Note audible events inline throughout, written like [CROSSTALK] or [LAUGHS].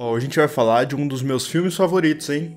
Ó, oh, a gente vai falar de um dos meus filmes favoritos, hein?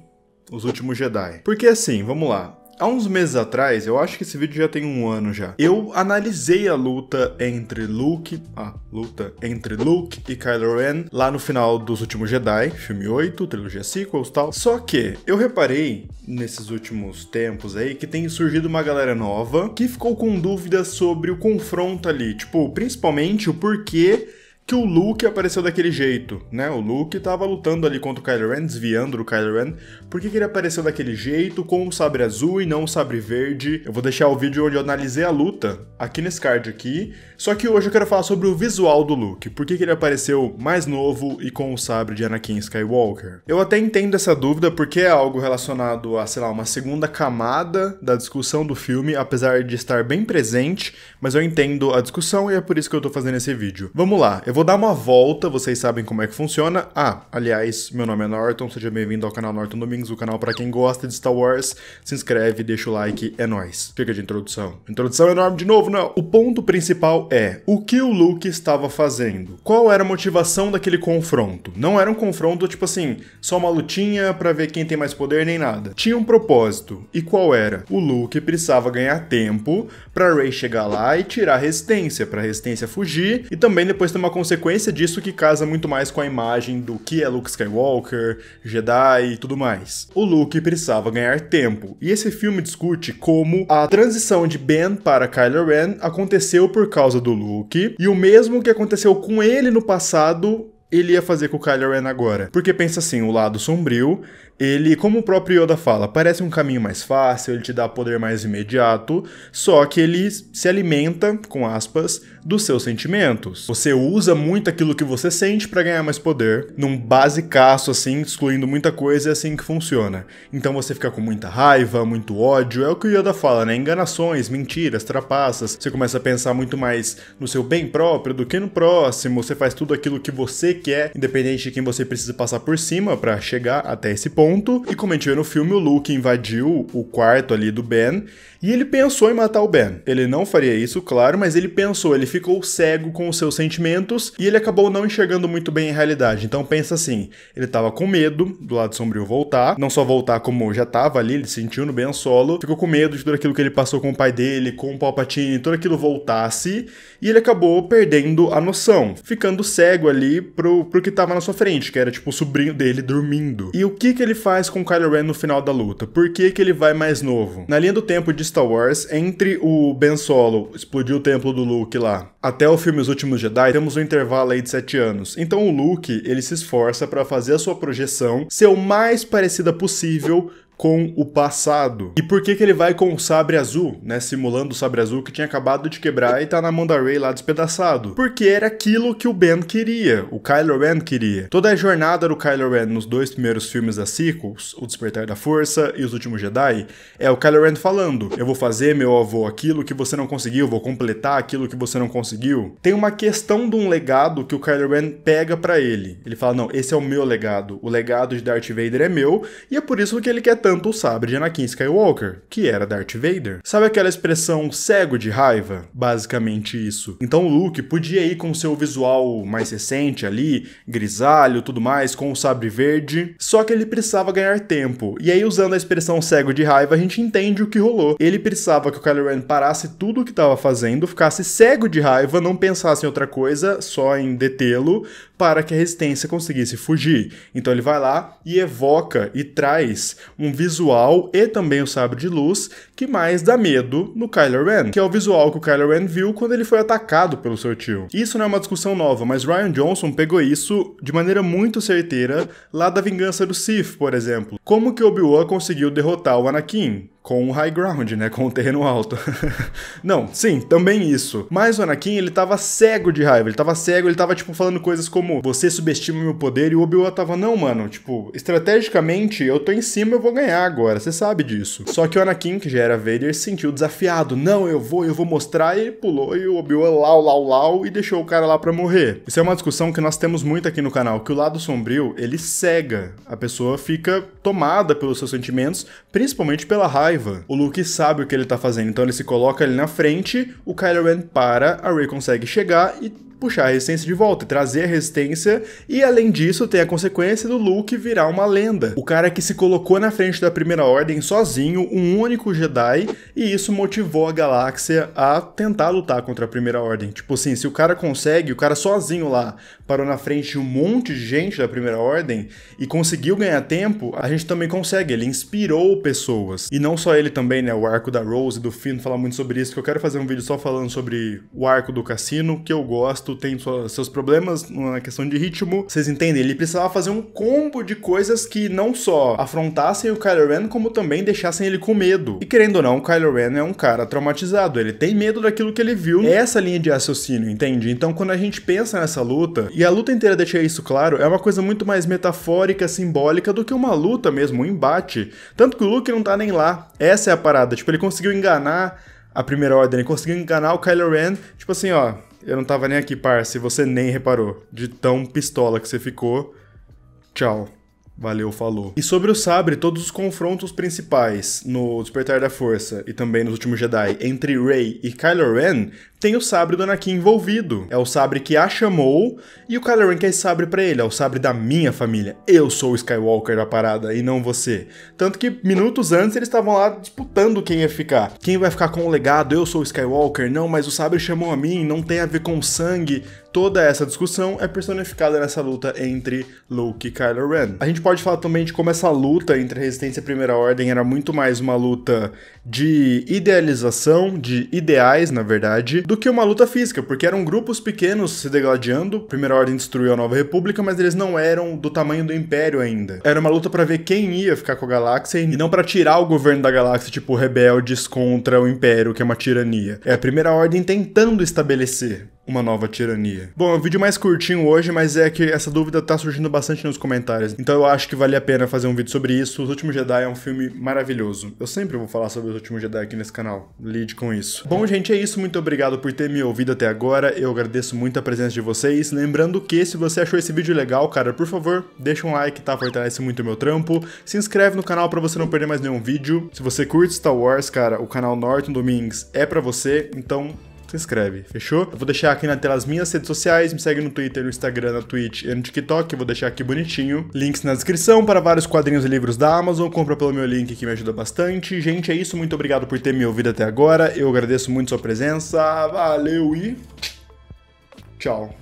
Os Últimos Jedi. Porque assim, vamos lá. Há uns meses atrás, eu acho que esse vídeo já tem um ano já, eu analisei a luta entre Luke, a luta entre Luke e Kylo Ren lá no final dos últimos Jedi, filme 8, trilogia sequels e tal. Só que eu reparei nesses últimos tempos aí que tem surgido uma galera nova que ficou com dúvidas sobre o confronto ali, tipo, principalmente o porquê que o Luke apareceu daquele jeito, né? O Luke tava lutando ali contra o Kylo Ren, desviando do Kylo Ren. Por que, que ele apareceu daquele jeito, com o um sabre azul e não o um sabre verde? Eu vou deixar o vídeo onde eu analisei a luta aqui nesse card aqui. Só que hoje eu quero falar sobre o visual do Luke. Por que, que ele apareceu mais novo e com o sabre de Anakin Skywalker? Eu até entendo essa dúvida porque é algo relacionado a, sei lá, uma segunda camada da discussão do filme, apesar de estar bem presente, mas eu entendo a discussão e é por isso que eu tô fazendo esse vídeo. Vamos lá, eu vou vou dar uma volta, vocês sabem como é que funciona. Ah, aliás, meu nome é Norton, seja bem-vindo ao canal Norton Domingos, o canal para quem gosta de Star Wars. Se inscreve, deixa o like, é nóis. Fica é de introdução. Introdução é enorme de novo, não? É? O ponto principal é, o que o Luke estava fazendo? Qual era a motivação daquele confronto? Não era um confronto, tipo assim, só uma lutinha para ver quem tem mais poder nem nada. Tinha um propósito. E qual era? O Luke precisava ganhar tempo para Rey chegar lá e tirar a resistência, para a resistência fugir e também depois ter uma consequência consequência disso que casa muito mais com a imagem do que é Luke Skywalker, Jedi e tudo mais. O Luke precisava ganhar tempo, e esse filme discute como a transição de Ben para Kylo Ren aconteceu por causa do Luke, e o mesmo que aconteceu com ele no passado ele ia fazer com o Kylo Ren agora? Porque pensa assim, o lado sombrio, ele, como o próprio Yoda fala, parece um caminho mais fácil, ele te dá poder mais imediato, só que ele se alimenta, com aspas, dos seus sentimentos. Você usa muito aquilo que você sente para ganhar mais poder, num basicaço assim, excluindo muita coisa, é assim que funciona. Então você fica com muita raiva, muito ódio, é o que o Yoda fala, né? Enganações, mentiras, trapaças. Você começa a pensar muito mais no seu bem próprio do que no próximo, você faz tudo aquilo que você quer, é, independente de quem você precisa passar por cima para chegar até esse ponto. E como a gente vê no filme, o Luke invadiu o quarto ali do Ben e ele pensou em matar o Ben. Ele não faria isso, claro, mas ele pensou, ele ficou cego com os seus sentimentos e ele acabou não enxergando muito bem a realidade. Então pensa assim, ele tava com medo do lado sombrio voltar, não só voltar como já tava ali, ele sentiu no Ben Solo, ficou com medo de tudo aquilo que ele passou com o pai dele, com o Palpatine, tudo aquilo voltasse e ele acabou perdendo a noção, ficando cego ali pro pro, pro que tava na sua frente, que era tipo o sobrinho dele dormindo. E o que que ele faz com o Kylo Ren no final da luta? Por que que ele vai mais novo? Na linha do tempo de Star Wars, entre o Ben Solo explodir o templo do Luke lá, até o filme Os Últimos Jedi, temos um intervalo aí de 7 anos. Então o Luke, ele se esforça para fazer a sua projeção ser o mais parecida possível com o passado. E por que que ele vai com o sabre azul, né, simulando o sabre azul que tinha acabado de quebrar e tá na mão da Rey lá despedaçado? Porque era aquilo que o Ben queria, o Kylo Ren queria. Toda a jornada do Kylo Ren nos dois primeiros filmes da sequel, O Despertar da Força e Os Últimos Jedi, é o Kylo Ren falando: "Eu vou fazer, meu avô, aquilo que você não conseguiu, vou completar aquilo que você não conseguiu". Tem uma questão de um legado que o Kylo Ren pega para ele. Ele fala: "Não, esse é o meu legado. O legado de Darth Vader é meu e é por isso que ele quer tanto tanto o sabre de Anakin Skywalker, que era Darth Vader. Sabe aquela expressão cego de raiva? Basicamente isso. Então Luke podia ir com seu visual mais recente ali, grisalho, tudo mais, com o sabre verde, só que ele precisava ganhar tempo. E aí usando a expressão cego de raiva, a gente entende o que rolou. Ele precisava que o Kylo Ren parasse tudo o que estava fazendo, ficasse cego de raiva, não pensasse em outra coisa, só em detê-lo, para que a resistência conseguisse fugir. Então ele vai lá e evoca e traz um visual e também o sabre de luz que mais dá medo no Kylo Ren, que é o visual que o Kylo Ren viu quando ele foi atacado pelo seu tio. Isso não é uma discussão nova, mas Ryan Johnson pegou isso de maneira muito certeira lá da Vingança do Sith, por exemplo. Como que Obi-Wan conseguiu derrotar o Anakin? com o high ground, né, com o terreno alto. [LAUGHS] não, sim, também isso. Mas o Anakin, ele tava cego de raiva, ele tava cego, ele tava tipo falando coisas como você subestima meu poder e o Obi-Wan tava não, mano, tipo, estrategicamente eu tô em cima, eu vou ganhar agora, você sabe disso. Só que o Anakin, que já era Vader, se sentiu desafiado. Não, eu vou, eu vou mostrar e pulou e o Obi-Wan lau lau lau e deixou o cara lá para morrer. Isso é uma discussão que nós temos muito aqui no canal, que o lado sombrio, ele cega. A pessoa fica tomada pelos seus sentimentos, principalmente pela raiva raiva, o Luke sabe o que ele tá fazendo, então ele se coloca ali na frente, o Kylo Ren para, a Rey consegue chegar e puxar a resistência de volta, trazer a resistência, e além disso, tem a consequência do Luke virar uma lenda. O cara que se colocou na frente da Primeira Ordem sozinho, um único Jedi, e isso motivou a galáxia a tentar lutar contra a Primeira Ordem. Tipo assim, se o cara consegue, o cara sozinho lá parou na frente de um monte de gente da Primeira Ordem e conseguiu ganhar tempo, a gente também consegue. Ele inspirou pessoas. E não só ele também, né? O arco da Rose e do Finn falar muito sobre isso, que eu quero fazer um vídeo só falando sobre o arco do cassino, que eu gosto tem sua, seus problemas na questão de ritmo. Vocês entendem? Ele precisava fazer um combo de coisas que não só afrontassem o Kylo Ren, como também deixassem ele com medo. E querendo ou não, o Kylo Ren é um cara traumatizado. Ele tem medo daquilo que ele viu. É essa linha de raciocínio, entende? Então quando a gente pensa nessa luta, e a luta inteira deixa isso claro, é uma coisa muito mais metafórica, simbólica do que uma luta mesmo, um embate. Tanto que o Luke não tá nem lá. Essa é a parada. Tipo, ele conseguiu enganar a primeira ordem, ele conseguiu enganar o Kylo Ren, tipo assim, ó, eu não tava nem aqui, parça, e você nem reparou. De tão pistola que você ficou. Tchau. Valeu, falou. E sobre o Sabre, todos os confrontos principais no Despertar da Força e também nos últimos Jedi entre Rey e Kylo Ren tem o sabre do Anakin envolvido. É o sabre que a chamou e o Kylo Ren quer esse sabre para ele, é o sabre da minha família. Eu sou o Skywalker da parada e não você. Tanto que minutos antes eles estavam lá disputando quem ia ficar. Quem vai ficar com o legado? Eu sou o Skywalker. Não, mas o sabre chamou a mim, não tem a ver com sangue. Toda essa discussão é personificada nessa luta entre Luke e Kylo Ren. A gente pode falar também de como essa luta entre a Resistência e a Primeira Ordem era muito mais uma luta de idealização, de ideais, na verdade, do que uma luta física, porque eram grupos pequenos se degladiando. A Primeira Ordem destruiu a Nova República, mas eles não eram do tamanho do Império ainda. Era uma luta para ver quem ia ficar com a galáxia e não para tirar o governo da galáxia, tipo rebeldes contra o Império, que é uma tirania. É a Primeira Ordem tentando estabelecer uma nova tirania. Bom, é um vídeo mais curtinho hoje, mas é que essa dúvida tá surgindo bastante nos comentários, então eu acho que vale a pena fazer um vídeo sobre isso. Os Últimos Jedi é um filme maravilhoso. Eu sempre vou falar sobre Os Últimos Jedi aqui nesse canal, lide com isso. Bom, gente, é isso. Muito obrigado por ter me ouvido até agora. Eu agradeço muito a presença de vocês. Lembrando que se você achou esse vídeo legal, cara, por favor, deixa um like, tá? Fortalece muito o meu trampo. Se inscreve no canal para você não perder mais nenhum vídeo. Se você curte Star Wars, cara, o canal Norton Domingues é para você, então se inscreve, fechou? Eu vou deixar aqui na tela as minhas redes sociais, me segue no Twitter, no Instagram, na Twitch e no TikTok, eu vou deixar aqui bonitinho. Links na descrição para vários quadrinhos e livros da Amazon, compra pelo meu link que me ajuda bastante. Gente, é isso, muito obrigado por ter me ouvido até agora, eu agradeço muito sua presença, valeu e tchau.